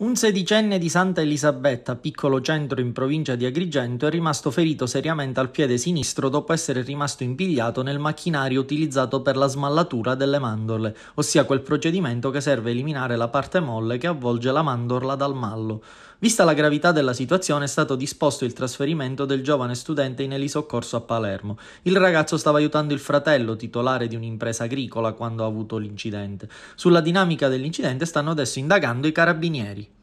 Un sedicenne di Santa Elisabetta, piccolo centro in provincia di Agrigento, è rimasto ferito seriamente al piede sinistro dopo essere rimasto impigliato nel macchinario utilizzato per la smallatura delle mandorle, ossia quel procedimento che serve a eliminare la parte molle che avvolge la mandorla dal mallo. Vista la gravità della situazione è stato disposto il trasferimento del giovane studente in elisoccorso a Palermo. Il ragazzo stava aiutando il fratello, titolare di un'impresa agricola, quando ha avuto l'incidente. Sulla dinamica dell'incidente stanno adesso indagando i carabinieri.